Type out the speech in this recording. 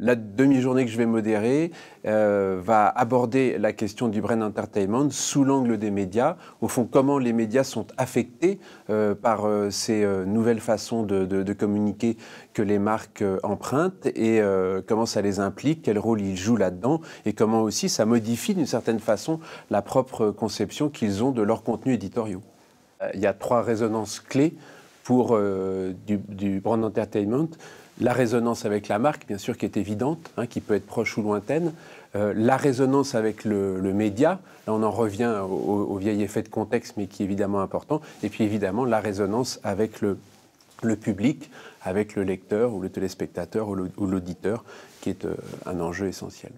la demi-journée que je vais modérer euh, va aborder la question du brand entertainment sous l'angle des médias, au fond comment les médias sont affectés euh, par euh, ces nouvelles façons de, de, communiquer que les marques empruntent et comment ça les implique, quel rôle ils jouent là-dedans et comment aussi ça modifie d'une certaine façon la propre conception qu'ils ont de leurs contenus éditoriaux. Il y a trois résonances clés pour euh, du, du, brand entertainment. La résonance avec la marque, bien sûr, qui est évidente, hein, qui peut être proche ou lointaine. Euh, la résonance avec le, média, là on en revient au, vieil effet de contexte, mais qui est évidemment important. Et puis évidemment, la résonance avec le, public, avec le lecteur ou le téléspectateur ou l'auditeur, qui est euh, un enjeu essentiel.